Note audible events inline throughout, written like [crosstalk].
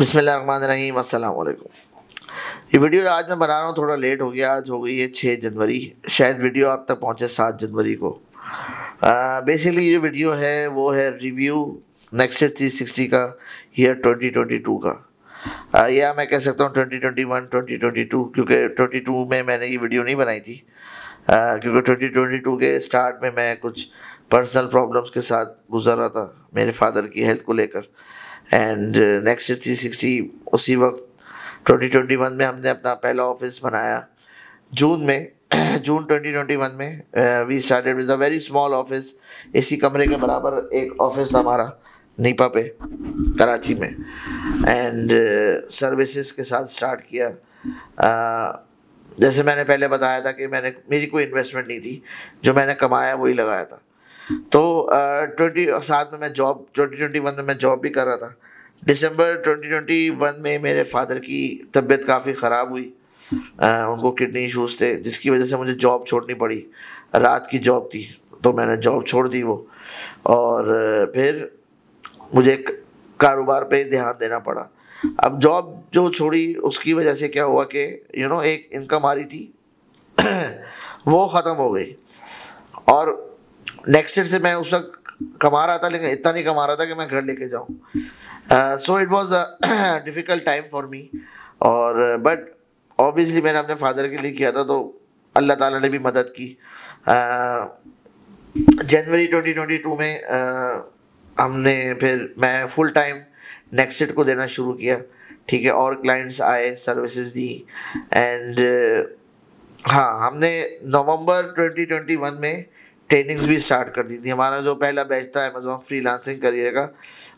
रही अल्लाम ये वीडियो आज मैं बना रहा हूँ थोड़ा लेट हो गया आज हो गई है छः जनवरी शायद वीडियो आप तक पहुँचे सात जनवरी को बेसिकली ये वीडियो है वो है रिव्यू नेक्स्ट थ्री सिक्सटी का ईयर ट्वेंटी ट्वेंटी टू का आ, या मैं कह सकता हूँ twenty twenty one twenty twenty two क्योंकि ट्वेंटी टू में मैंने ये वीडियो नहीं बनाई थी आ, क्योंकि ट्वेंटी ट्वेंटी टू के स्टार्ट में मैं कुछ पर्सनल प्रॉब्लम्स के साथ गुजर रहा था मेरे फादर की हेल्थ को लेकर and next year three sixty उसी वक्त ट्वेंटी ट्वेंटी वन में हमने अपना पहला ऑफिस बनाया जून में [clears throat] जून ट्वेंटी ट्वेंटी वन में we started with a very small office इसी कमरे के बराबर एक ऑफिस हमारा नीपा पे कराची में एंड सर्विसेज uh, के साथ स्टार्ट किया uh, जैसे मैंने पहले बताया था कि मैंने मेरी कोई इन्वेस्टमेंट नहीं थी जो मैंने कमाया वही लगाया था तो ट्वेंटी साथ में मैं जॉब ट्वेंटी ट्वेंटी वन में मैं जॉब भी कर रहा था दिसंबर ट्वेंटी ट्वेंटी वन में मेरे फादर की तबीयत काफ़ी ख़राब हुई uh, उनको किडनी इशूज़ थे जिसकी वजह से मुझे जॉब छोड़नी पड़ी रात की जॉब थी तो मैंने जॉब छोड़ दी वो और फिर मुझे कारोबार पे ध्यान देना पड़ा अब जॉब जो छोड़ी उसकी वजह से क्या हुआ कि यू नो एक इनकम आ रही थी [clears throat] वो ख़त्म हो गई और नेक्स्ट से मैं उस वक्त कमा रहा था लेकिन इतना नहीं कमा रहा था कि मैं घर लेके जाऊँ so it was a difficult time for me और बट ऑब्वियसली मैंने अपने फादर के लिए किया था तो अल्लाह ताला ने भी मदद की जनवरी uh, 2022 में uh, हमने फिर मैं फुल टाइम नेक्स्ट को देना शुरू किया ठीक है और क्लाइंट्स आए सर्विसेज दी एंड uh, हाँ हमने नवंबर 2021 में ट्रेनिंग्स भी स्टार्ट कर दी थी हमारा जो पहला बैच था अमेजोन फ्री लांसिंग करियर का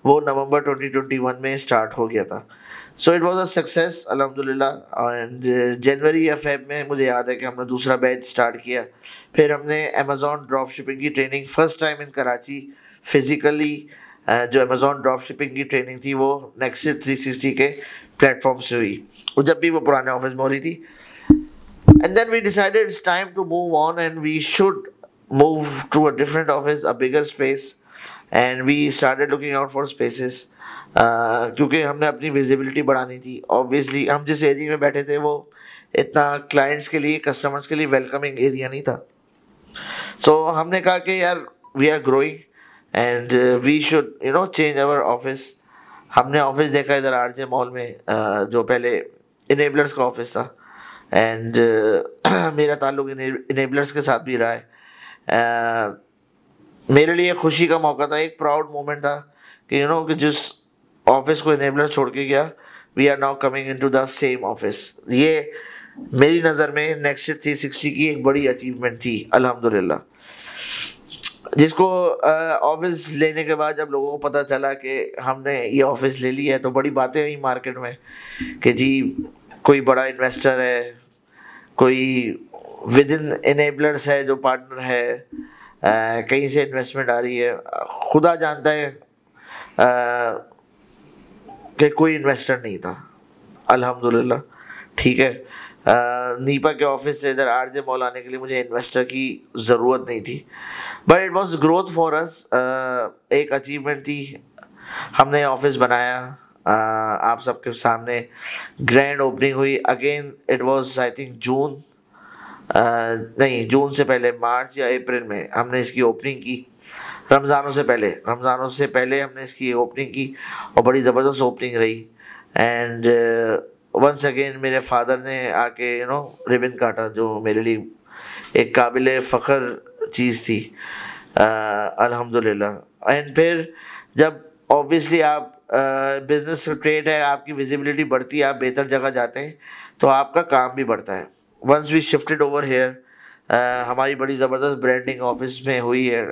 वो नवंबर 2021 में स्टार्ट हो गया था so it was a success अलहमदिल्ला एंड जनवरी या फेब में मुझे याद है कि हमने दूसरा बैच स्टार्ट किया फिर हमने अमेजोन ड्रॉप शिपिंग की training first time in Karachi physically जो अमेज़ोन ड्रॉप शिपिंग की ट्रेनिंग थी वो नेक्स्ट थ्री सिक्सटी के प्लेटफॉर्म से हुई और जब भी वो पुराने ऑफिस में हो रही थी and then we decided it's time to move on and we should move to a different office, a bigger space, and we started looking out for spaces. Uh, क्योंकि हमने अपनी विजिबिलिटी बढ़ानी थी ऑब्वियसली हम जिस एरिया में बैठे थे वो इतना क्लाइंट्स के लिए कस्टमर्स के लिए वेलकमिंग एरिया नहीं था सो so, हमने कहा कि यार we are growing and we should you know change our office हमने ऑफिस देखा इधर आर जे मॉल में uh, जो पहले इनेबलर्स का ऑफिस था एंड uh, [clears throat] मेरा ताल्लुक इनेबलर्स के साथ भी रहा है मेरे लिए खुशी का मौका था एक प्राउड मोमेंट था कि यू नो कि जिस ऑफिस को इनेबलर छोड़ के गया we are now coming into the same office ये मेरी नज़र में नेक्स्ट थ्री सिक्सटी की एक बड़ी अचीवमेंट थी अल्हम्दुलिल्लाह जिसको ऑफिस लेने के बाद जब लोगों को पता चला कि हमने ये ऑफिस ले लिया है तो बड़ी बातें हुई मार्केट में कि जी कोई बड़ा इन्वेस्टर है कोई विद इन इनेबलर्स है जो पार्टनर है आ, कहीं से इन्वेस्टमेंट आ रही है खुदा जानता है कि कोई इन्वेस्टर नहीं था अल्हम्दुलिल्लाह ठीक है आ, नीपा के ऑफिस से इधर आर जे मॉल आने के लिए मुझे इन्वेस्टर की ज़रूरत नहीं थी but it was growth for us एक अचीवमेंट थी हमने ऑफिस बनाया आ, आप सबके सामने ग्रैंड ओपनिंग हुई again it was I think June आ, नहीं जून से पहले मार्च या अप्रैल में हमने इसकी ओपनिंग की रमज़ानों से पहले रमज़ानों से पहले हमने इसकी ओपनिंग की और बड़ी ज़बरदस्त ओपनिंग रही एंड वंस अगेन मेरे फादर ने आके यू नो रिबिन काटा जो मेरे लिए एक काबिल फ़ख्र चीज़ थी अल्हम्दुलिल्लाह एंड फिर जब ऑब्वियसली आप बिज़नेस ट्रेड है आपकी विजिबिलिटी बढ़ती है आप बेहतर जगह जाते हैं तो आपका काम भी बढ़ता है once we shifted over here हमारी बड़ी ज़बरदस्त ब्रांडिंग ऑफिस में हुई है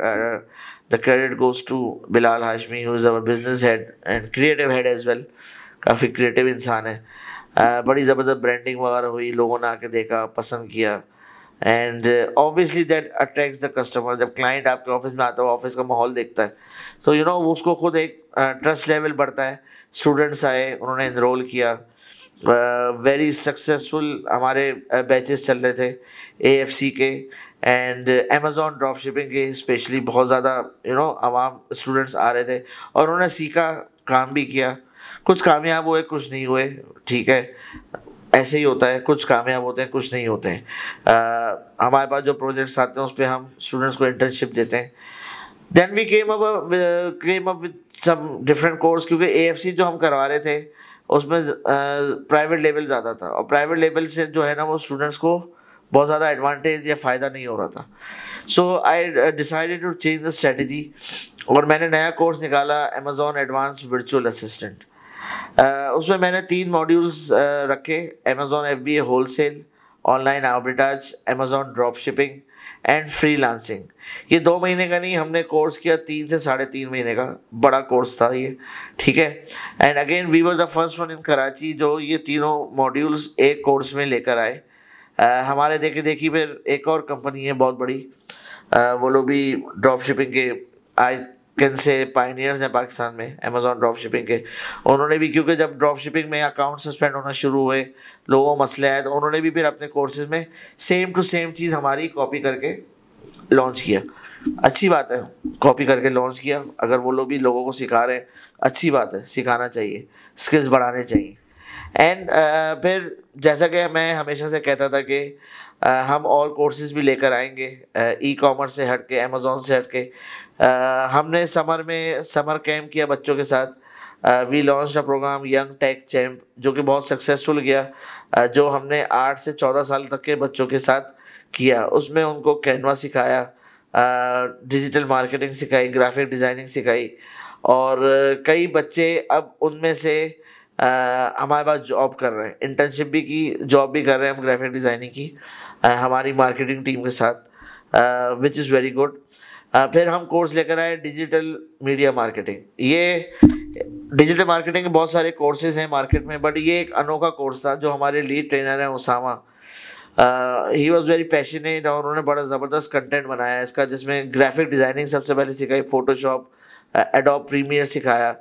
the credit goes to Bilal Hashmi who is our business head and creative head as well काफ़ी क्रिएटिव इंसान है uh, बड़ी ज़बरदस्त ब्रांडिंग वगैरह हुई लोगों ने आके देखा पसंद किया and obviously that attract the customer जब क्लाइंट आपके ऑफिस में आता है ऑफिस का माहौल देखता है तो यू नो उसको खुद एक ट्रस्ट uh, लेवल बढ़ता है स्टूडेंट्स आए उन्होंने इनरोल किया वेरी सक्सेसफुल हमारे बैचेस चल रहे थे एएफसी के एंड अमेजोन ड्रॉप शिपिंग के स्पेशली बहुत ज़्यादा यू नो आवाम स्टूडेंट्स आ रहे थे और उन्होंने सीखा काम भी किया कुछ कामयाब हुए कुछ नहीं हुए ठीक है ऐसे ही होता है कुछ कामयाब होते हैं कुछ नहीं होते हैं uh, हमारे पास जो प्रोजेक्ट्स आते हैं उस पर हम स्टूडेंट्स को इंटर्नशिप देते हैं then we came up came up with some different course क्योंकि एएफसी जो हम करवा रहे थे उसमें प्राइवेट लेवल ज़्यादा था और प्राइवेट लेवल से जो है ना वो स्टूडेंट्स को बहुत ज़्यादा एडवांटेज या फ़ायदा नहीं हो रहा था so I decided to change the strategy और मैंने नया कोर्स निकाला अमेज़ॉन एडवांस वर्चुअल असिस्टेंट उसमें मैंने तीन मॉड्यूल्स रखे Amazon F B A wholesale online arbitrage Amazon drop shipping and freelancing ये दो महीने का नहीं हमने कोर्स किया तीन से साढ़े तीन महीने का बड़ा कोर्स था ये ठीक है and again we were the first one in Karachi जो ये तीनों मॉड्यूल्स एक कोर्स में लेकर आए आ, हमारे देखे देखी फिर एक और कंपनी है बहुत बड़ी आ, वो लोग भी ड्रॉप शिपिंग के आज कैन से पाइनियर्स हैं पाकिस्तान में अमेजोन ड्रॉप शिपिंग के उन्होंने भी क्योंकि जब ड्रॉप शिपिंग में अकाउंट सस्पेंड होना शुरू हुए लोगों को मसले आए तो उन्होंने भी फिर अपने कोर्सेज में सेम टू सेम चीज़ हमारी कॉपी करके लॉन्च किया अच्छी बात है कॉपी करके लॉन्च किया अगर वो लोग भी लोगों को सिखा रहे हैं अच्छी बात है सिखाना चाहिए स्किल्स बढ़ाने चाहिए एंड uh, फिर जैसा कि मैं हमेशा से कहता था कि हम और कोर्सेज भी लेकर आएंगे ई कॉमर्स से हट के अमेज़ोन से हट के हमने समर में समर कैम्प किया बच्चों के साथ we launch the program young tech champ जो कि बहुत सक्सेसफुल गया जो हमने आठ से चौदह साल तक के बच्चों के साथ किया उसमें उनको कैनवा सिखाया डिजिटल मार्केटिंग सिखाई ग्राफिक डिज़ाइनिंग सिखाई और कई बच्चे अब उनमें से हमारे पास जॉब कर रहे हैं इंटर्नशिप भी की जॉब भी कर रहे हैं हम ग्राफिक डिज़ाइनिंग की हमारी मार्केटिंग टीम के साथ विच इज़ वेरी गुड फिर हम कोर्स लेकर आए डिजिटल मीडिया मार्केटिंग ये डिजिटल मार्केटिंग के बहुत सारे कोर्सेज हैं मार्केट में बट ये एक अनोखा कोर्स था जो हमारे लीड ट्रेनर हैं Usama he was very passionate और उन्होंने बड़ा ज़बरदस्त कंटेंट बनाया इसका जिसमें ग्राफिक डिज़ाइनिंग सबसे पहले सिखाई फ़ोटोशॉप एडोप प्रीमियर सिखाया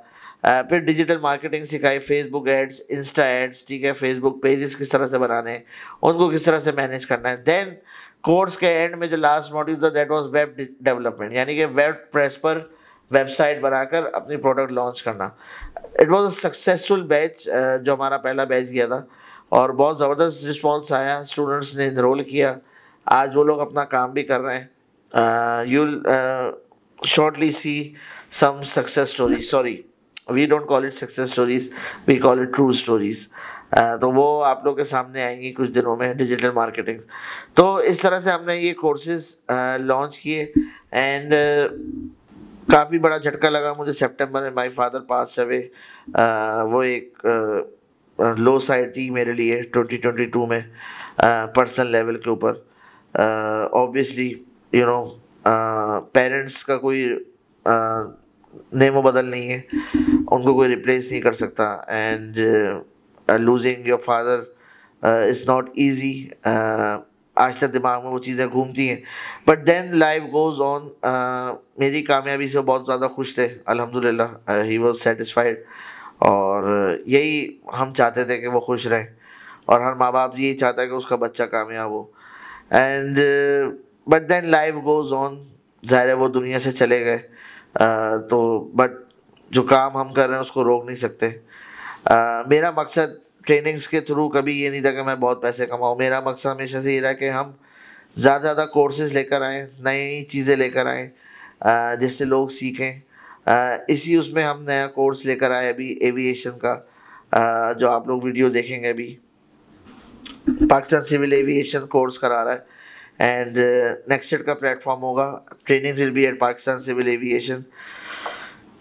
फिर डिजिटल मार्केटिंग सिखाई फेसबुक एड्स इंस्टा एड्स ठीक है फेसबुक पेजेस किस तरह से बनाने उनको किस तरह से मैनेज करना है देन कोर्स के एंड में जो लास्ट मॉड्यूल था दैट वाज वेब डेवलपमेंट यानी कि वेब प्रेस पर वेबसाइट बनाकर अपनी प्रोडक्ट लॉन्च करना it was a successful batch जो हमारा पहला बैच गया था और बहुत ज़बरदस्त रिस्पॉन्स आया स्टूडेंट्स ने इनरोल किया आज वो लोग अपना काम भी कर रहे हैं you shortly see some success story sorry we don't call it success stories we call it true stories तो वो आप लोग के सामने आएंगी कुछ दिनों में डिजिटल मार्केटिंग तो इस तरह से हमने ये कोर्सेज लॉन्च uh, किए एंड uh, काफ़ी बड़ा झटका लगा मुझे सेप्टेम्बर में माई फादर पास अवे वो एक लो uh, साइड थी मेरे लिए 2022 में पर्सनल लेवल के ऊपर ऑब्वियसली यू नो पेरेंट्स का कोई नेमो बदल नहीं है उनको कोई रिप्लेस नहीं कर सकता and losing your father is not easy आज तक दिमाग में वो चीज़ें घूमती हैं but then life goes on मेरी कामयाबी से बहुत ज़्यादा खुश थे अलहमदिल्ला ही वॉज सेटिस्फाइड और uh, यही हम चाहते थे कि वो खुश रहें और हर माँ बाप यही चाहता है कि उसका बच्चा कामयाब हो and but then life goes on ज़ाहिर वो दुनिया से चले गए uh, तो बट जो काम हम कर रहे हैं उसको रोक नहीं सकते आ, मेरा मकसद ट्रेनिंग्स के थ्रू कभी ये नहीं था कि मैं बहुत पैसे कमाऊँ मेरा मकसद हमेशा से ये रहा कि हम ज़्यादा ज़्यादा कोर्सेज लेकर आएँ नई चीज़ें लेकर आएँ जिससे लोग सीखें आ, इसी उसमें हम नया कोर्स लेकर आए अभी एविएशन का आ, जो आप लोग वीडियो देखेंगे अभी पाकिस्तान सिविल एविएशन कोर्स करा रहा है एंड नेक्स्ट का प्लेटफॉर्म होगा training will be at Pakistan civil aviation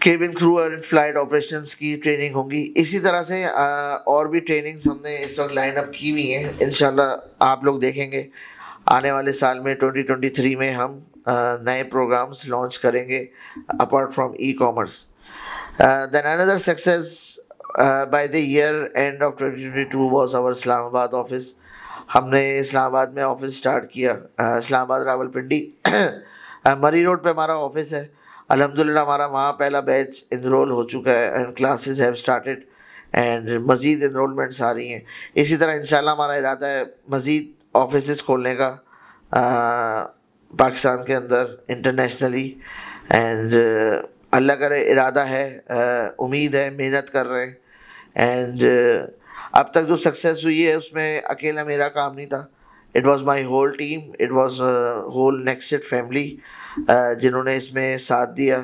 cabin crew और फ्लाइट ऑपरेशंस की ट्रेनिंग होगी इसी तरह से और भी ट्रेनिंग्स हमने इस वक्त लाइन अप की हुई हैं इन आप लोग देखेंगे आने वाले साल में 2023 में हम नए प्रोग्राम्स लॉन्च करेंगे apart from e commerce then another success by the year end of 2022 was our Islamabad office हमने इस्लामाबाद में ऑफिस स्टार्ट किया इस्लामाबाद रावलपिंडी [clears throat] मरी रोड पे हमारा ऑफिस है अलहमदिल्ला हमारा वहाँ पहला बैच इनरोल हो चुका है and classes have started and मज़ीद इनरोलमेंट्स आ रही हैं इसी तरह इन हमारा इरादा है मज़ीद ऑफिस खोलने का पाकिस्तान के अंदर इंटरनेशनली एंड अल्लाह करे इरादा है उम्मीद है मेहनत कर रहे हैं एंड अब तक जो सक्सेस हुई है उसमें अकेला मेरा काम नहीं था it was my whole team it was whole next family जिन्होंने इसमें साथ दिया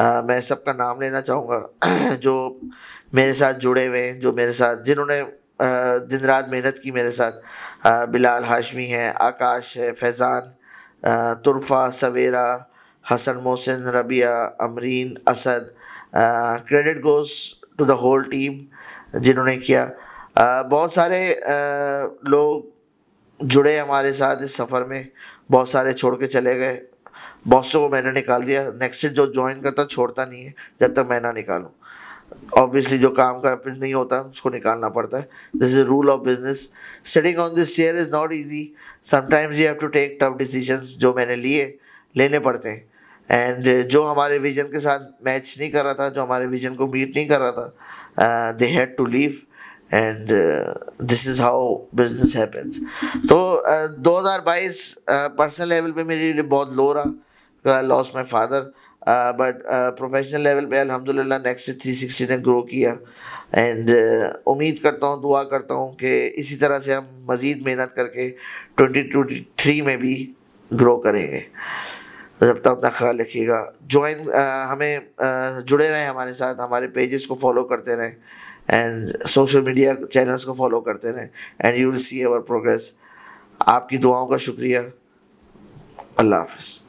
आ, मैं सबका नाम लेना चाहूँगा [clears throat] जो मेरे साथ जुड़े हुए हैं जो मेरे साथ जिन्होंने दिन रात मेहनत की मेरे साथ बिलाल हाशमी है आकाश है Faizan Turfa Savera Hasan Mohsin Rabia Amreen Asad credit goes to the whole team जिन्होंने किया आ, बहुत सारे लोग जुड़े हमारे साथ इस सफ़र में बहुत सारे छोड़ के चले गए बॉसों को मैंने निकाल दिया नेक्स्ट जो ज्वाइन करता छोड़ता नहीं है जब तक मैं ना निकालू ऑब्वियसली जो काम का नहीं होता उसको निकालना पड़ता है this is rule of business sitting on this chair is not easy sometimes you have to take tough decision जो मैंने लिए लेने पड़ते हैं एंड uh, जो हमारे विजन के साथ मैच नहीं कर रहा था जो हमारे विजन को मीट नहीं कर रहा था they had to leave and this is how business happens तो uh, दो हज़ार बाईस पर्सनल लेवल पर मेरे लिए बहुत लो रहा तो I loss my father but professional level पे अल्हम्दुलिल्लाह नेक्स्ट थ्री सिक्सटी ने ग्रो किया एंड uh, उम्मीद करता हूँ दुआ करता हूँ कि इसी तरह से हम मज़ीद मेहनत करके ट्वेंटी ट्वेंटी थ्री में भी ग्रो करेंगे जब तक अपना ख्याल रखिएगा ज्वाइन uh, हमें uh, जुड़े रहें हमारे साथ हमारे पेजेस को फॉलो करते रहें एंड सोशल मीडिया चैनल्स को फॉलो करते रहें and you will see our progress आपकी दुआओं का शुक्रिया अल्लाह हाफ